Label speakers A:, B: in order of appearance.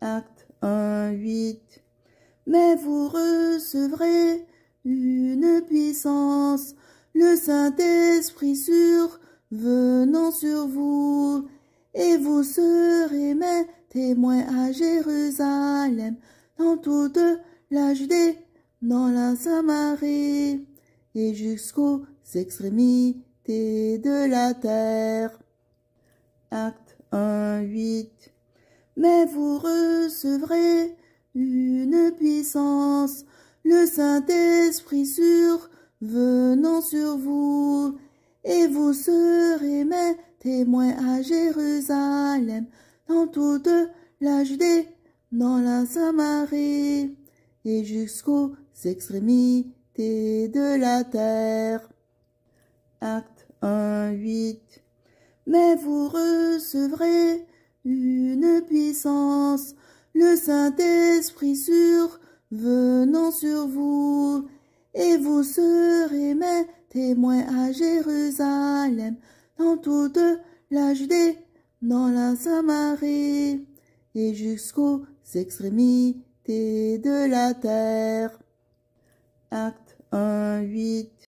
A: acte 1, 8. Mais vous recevrez une puissance, le Saint-Esprit survenant venant sur vous, et vous serez mes témoins à Jérusalem, dans toute la Judée, dans la Samarie, et jusqu'aux extrémités de la terre. Acte 1, 8 mais vous recevrez une puissance, le Saint-Esprit sur venant sur vous, et vous serez mes témoins à Jérusalem, dans toute la Judée, dans la Samarie, et jusqu'aux extrémités de la terre. Acte 1, 8 Mais vous recevrez une puissance, le Saint-Esprit sur venant sur vous, et vous serez mes témoins à Jérusalem, dans toute la Judée, dans la Samarie, et jusqu'aux extrémités de la terre. Acte 1, 8